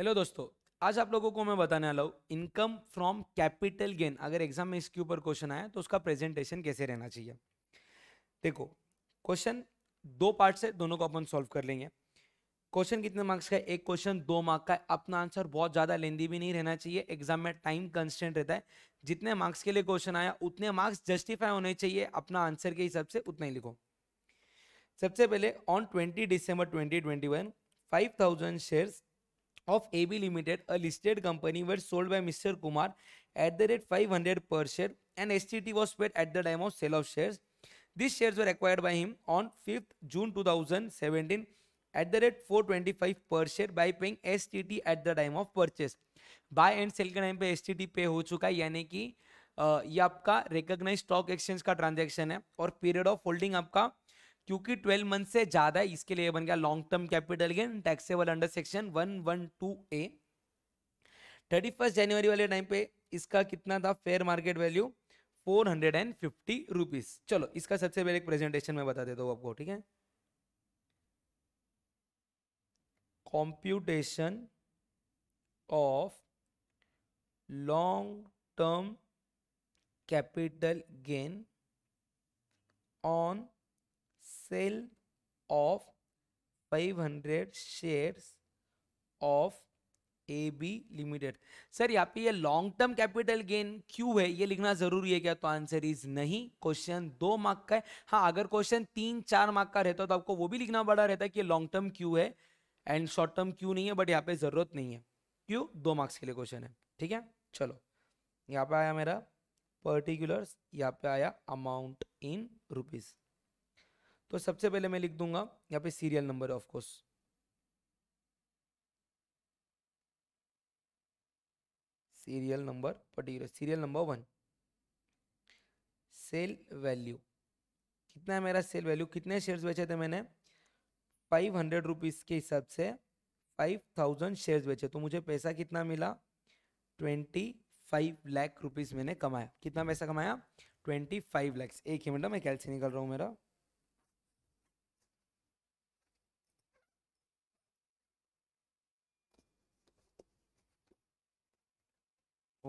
Hello दोस्तों आज आप लोगों को मैं बताने वाला हूँ इनकम फ्रॉम कैपिटल गेन अगर एग्जाम में इसके ऊपर क्वेश्चन आया तो उसका प्रेजेंटेशन कैसे रहना चाहिए देखो क्वेश्चन दो पार्ट से दोनों को अपन सॉल्व कर लेंगे क्वेश्चन कितने मार्क्स का है एक क्वेश्चन दो मार्क का है अपना आंसर बहुत ज़्यादा लेंदी भी नहीं रहना चाहिए एग्जाम में टाइम कंस्टेंट रहता है जितने मार्क्स के लिए क्वेश्चन आया उतने मार्क्स जस्टिफाई होने चाहिए अपना आंसर के हिसाब से उतना ही लिखो सबसे पहले on twenty December five thousand shares of AB Limited, a listed company, were sold by Mr. Kumar at the rate 500 per share and STT was paid at the time of sale of shares. These shares were acquired by him on 5th June 2017 at the rate 425 per share by paying STT at the time of purchase. Buy and sell के time पे STT पे हो चुका है यानी कि ये आपका रिकग्नाइज स्टॉक एक्सचेंज का ट्रांजैक्शन है और पीरियड ऑफ होल्डिंग आपका क्योंकि 12 मंथ से ज्यादा है इसके लिए बन गया long term capital gain taxable under section 112 A first जनवरी वाले टाइम पे इसका कितना था fair market value four hundred and fifty rupees चलो इसका सबसे पहले प्रेजेंटेशन में बता देता हूँ आपको ठीक है computation of long term capital gain on sale of 500 shares of A B limited sir यहाँ पे ये लॉन्ग टर्म कैपिटल गेन क्यों है ये लिखना जरूरी है क्या तो आंसर इज नहीं क्वेश्चन दो मार्क का है हाँ अगर क्वेश्चन तीन चार मार्क का रहता तो आपको वो भी लिखना पड़ा रहता है कि लॉन्ग टर्म क्यों है एंड शॉर्ट टर्म क्यों नहीं है बट यहाँ पे जरूरत नहीं है क्यों दो मार्क्स के लिए क्वेश्चन है ठीक है चलो यहाँ पे आया मेरा पर्टिकुलर यहाँ पे आया अमाउंट इन रुपीज़ तो सबसे पहले मैं लिख दूंगा यहाँ पे serial number of course serial number particular serial number one sale value कितना है मेरा सेल वैल्यू कितने शेयर्स बेचे थे मैंने फाइव हंड्रेड रुपीज़ के हिसाब से फाइव थाउजेंड शेयर्स बेचे तो मुझे पैसा कितना मिला ट्वेंटी फाइव लैख रुपीज़ मैंने कमाया कितना पैसा कमाया ट्वेंटी फाइव लैक्स एक ही मिनट मैं कैलसी निकल रहा हूँ मेरा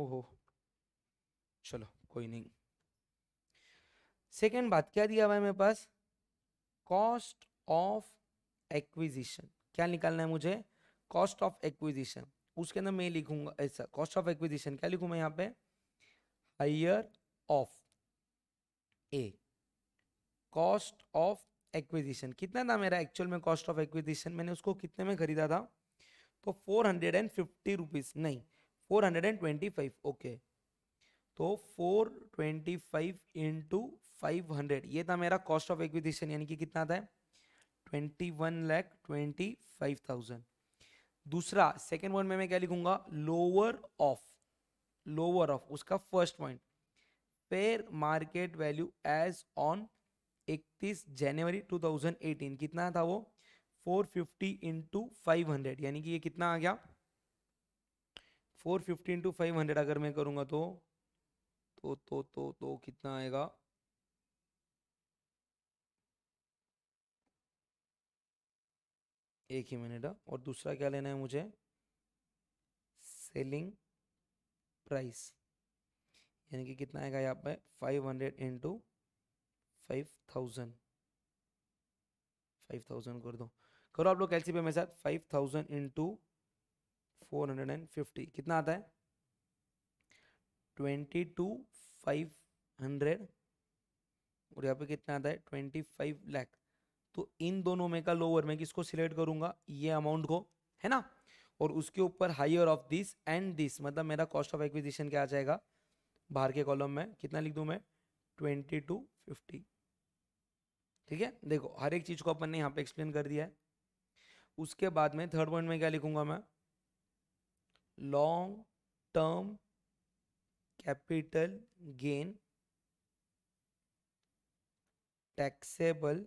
ओहो चलो कोई नहीं सेकेंड बात क्या दिया हुआ है मेरे पास कॉस्ट ऑफ एक्विजिशन क्या निकालना है मुझे कॉस्ट ऑफ एक्विजिशन उसके अंदर मैं लिखूंगा ऐसा कॉस्ट ऑफ एक्विजिशन क्या लिखू मैं यहाँ पे higher of a cost of acquisition कितना था मेरा एक्चुअल में कॉस्ट ऑफ एक्विजिशन मैंने उसको कितने में खरीदा था तो four hundred and fifty rupees नहीं four hundred and twenty five okay तो four twenty five into five hundred ये था मेरा कॉस्ट ऑफ एक्विजिशन यानी कि कितना था twenty one lakh twenty five thousand दूसरा सेकेंड पॉइंट में मैं क्या लिखूंगा लोअर ऑफ लोअर ऑफ उसका first point fair market value as on इकतीस जनवरी 2018 कितना था वो 450 फिफ्टी इंटू यानी कि ये कितना आ गया four fifty into five hundred अगर मैं करूँगा तो तो तो तो तो कितना आएगा एक ही मिनट हाँ। और दूसरा क्या लेना है मुझे सेलिंग प्राइस यानी कि कितना आएगा यहाँ पे five hundred into five thousand five thousand कर दो करो आप लोग कैसी पे मेरे साथ five thousand into four hundred and fifty कितना आता है ट्वेंटी टू फाइव हंड्रेड और यहाँ पे कितना आता है ट्वेंटी फाइव लैख तो इन दोनों में का लोअर में किसको सिलेक्ट करूंगा ये अमाउंट को है ना और उसके ऊपर higher of this and this मतलब मेरा कॉस्ट ऑफ एक्विजिशन क्या आ जाएगा बाहर के कॉलम में कितना लिख दूं मैं ट्वेंटी टू फिफ्टी ठीक है देखो हर एक चीज को अपन ने यहाँ पे एक्सप्लेन कर दिया है उसके बाद में थर्ड पॉइंट में क्या लिखूंगा मैं long term capital gain taxable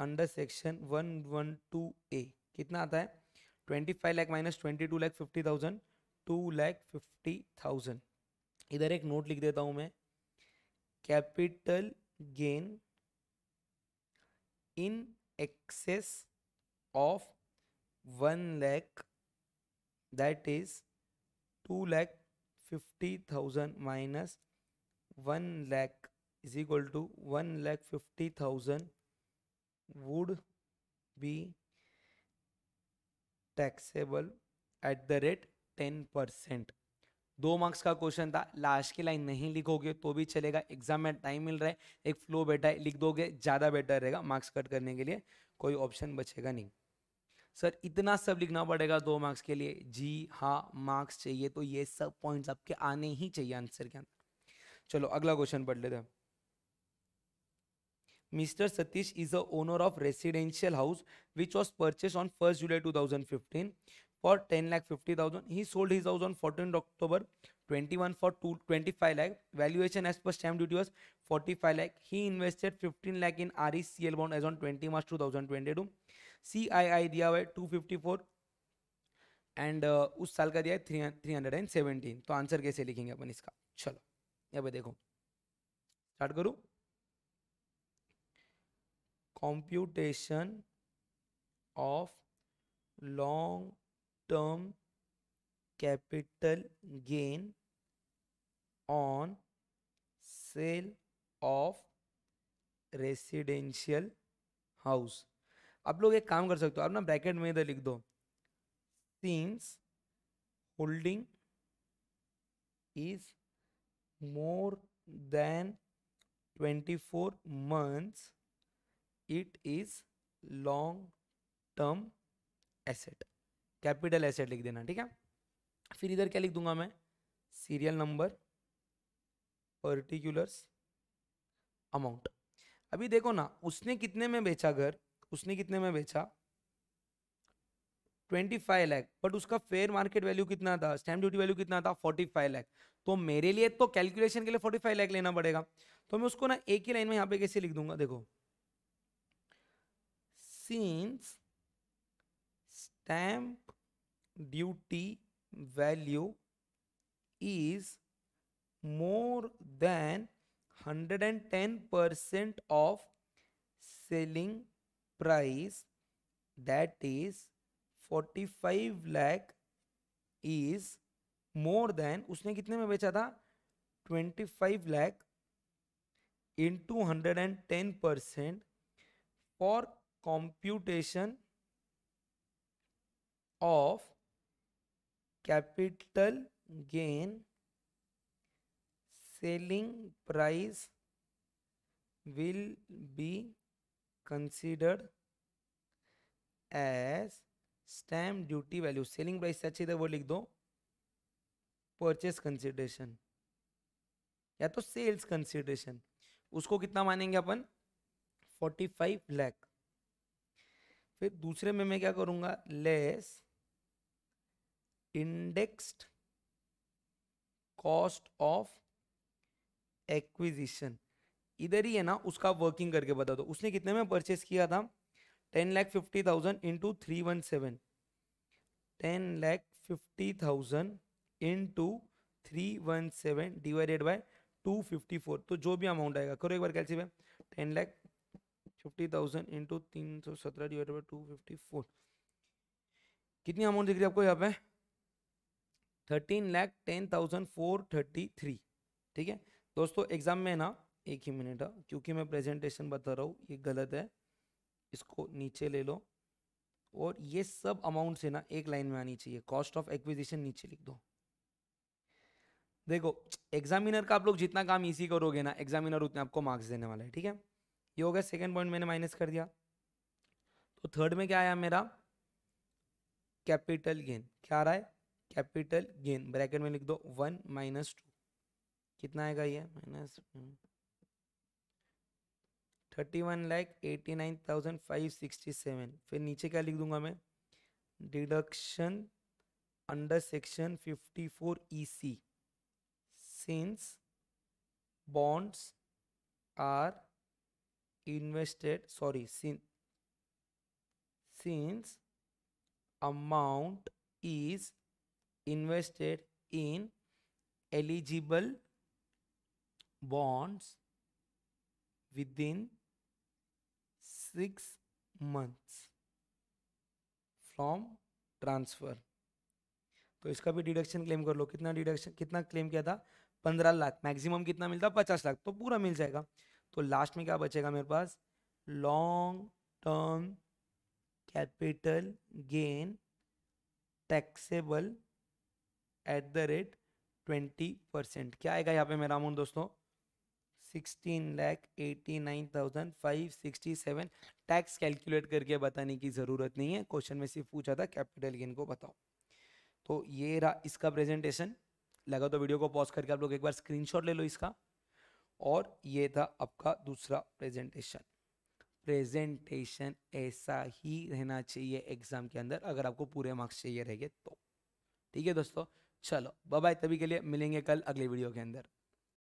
under section one one two A कितना आता है twenty five lakh minus twenty two lakh fifty thousand two lakh fifty thousand इधर एक नोट लिख देता हूं मैं capital gain in excess of one lakh that is 2 lakh 50,000 minus 1 lakh is equal to 1 lakh 50,000 would be taxable at the rate ten percent दो marks का question था last की लाइन नहीं लिखोगे तो भी चलेगा एग्जाम में टाइम मिल रहा है एक फ्लो बैठा है लिख दोगे ज़्यादा बेटर रहेगा मार्क्स कट करने के लिए कोई ऑप्शन बचेगा नहीं सर इतना सब लिखना पड़ेगा दो मार्क्स के लिए जी हाँ मार्क्स चाहिए तो ये सब पॉइंट्स आपके आने ही चाहिए आंसर के अंदर चलो अगला क्वेश्चन पढ़ लेते हैं mister Satish is a owner of residential house which was purchase on first July two thousand fifteen for ten lakh fifty thousand he sold his house on fourteen October twenty one for two twenty five lakh valuation as per stamp duty was forty five lakh he invested fifteen lakh in R E C L bond as on twenty March two thousand twenty two C I आई दिया हुआ है to fifty four and उस साल का दिया है three three hundred and seventeen तो answer कैसे लिखेंगे अपन इसका चलो यहाँ पे देखो स्टार्ट करूँ computation of long term capital gain on sale of residential house आप लोग एक काम कर सकते हो आप ना ब्रैकेट में इधर लिख दो since holding is more than 24 months it is long term asset capital asset लिख देना ठीक है फिर इधर क्या लिख दूंगा मैं सीरियल नंबर पर्टिकुलर्स अमाउंट अभी देखो ना उसने कितने में बेचा घर उसने कितने में बेचा ट्वेंटी फाइव लैख बट उसका फेयर मार्केट वैल्यू कितना था स्टैम्प ड्यूटी वैल्यू कितना था फोर्टी फाइव लैख तो मेरे लिए तो कैलकुलेशन के लिए फोर्टी फाइव लैख लेना पड़ेगा तो मैं उसको ना एक ही लाइन में यहाँ पे कैसे लिख दूंगा देखो since stamp duty value is more than hundred and ten percent of selling price that is 45 lakh is more than उसने कितने में बेचा था 25 lakh into 110 percent for computation of capital gain selling price will be considered as stamp duty value selling price से अच्छी तरह वो लिख दो purchase consideration या तो sales consideration उसको कितना मानेंगे अपन 45 lakh फिर दूसरे में मैं क्या करूंगा less indexed cost of acquisition इधर ही है ना उसका वर्किंग करके बता दो उसने कितने में परचेस किया था ten lakh fifty thousand into three one seven ten lakh fifty thousand into three one seven divided by two fifty four तो जो भी अमाउंट आएगा करो एक बार कैसे भाई ten lakh fifty thousand into तीन सौ सत्रह divided by two fifty four कितनी अमाउंट दिख रही है आपको यहाँ पे thirteen lakh ten thousand four thirty three ठीक है दोस्तों एग्जाम में ना एक ही मिनट है हाँ। क्योंकि मैं प्रेजेंटेशन बता रहा हूँ ये गलत है इसको नीचे ले लो और ये सब अमाउंट से ना एक लाइन में आनी चाहिए कॉस्ट ऑफ एक्विजिशन नीचे लिख दो देखो एग्जामिनर का आप लोग जितना काम इसी करोगे ना एग्जामिनर उतने आपको मार्क्स देने वाला है ठीक है ये हो गया सेकेंड पॉइंट मैंने माइनस कर दिया तो थर्ड में क्या आया मेरा कैपिटल गेन क्या आ रहा है कैपिटल गेन ब्रैकेट में लिख दो वन माइनस टू कितना आएगा ये minus thirty one lakh eighty nine thousand five sixty seven फिर नीचे क्या लिख दूंगा मैं deduction under section fifty four E C since bonds are invested sorry since amount is invested in eligible bonds within six months from transfer तो इसका भी deduction claim कर लो कितना डिडक्शन कितना क्लेम किया था पंद्रह लाख मैक्सिमम कितना मिलता पचास लाख तो पूरा मिल जाएगा तो लास्ट में क्या बचेगा मेरे पास long term capital gain taxable at the rate twenty percent क्या आएगा यहाँ पे मेरा अमाउंट दोस्तों sixteen lakh eighty nine thousand five sixty seven tax calculate करके बताने की ज़रूरत नहीं है क्वेश्चन में सिर्फ पूछा था कैपिटल गेन को बताओ तो ये रहा इसका प्रेजेंटेशन लगा तो वीडियो को पॉज करके आप लोग एक बार स्क्रीनशॉट ले लो इसका और ये था आपका दूसरा प्रेजेंटेशन प्रेजेंटेशन ऐसा ही रहना चाहिए एग्जाम के अंदर अगर आपको पूरे मार्क्स चाहिए रहेंगे तो ठीक है दोस्तों चलो बाय तभी के लिए मिलेंगे कल अगले वीडियो के अंदर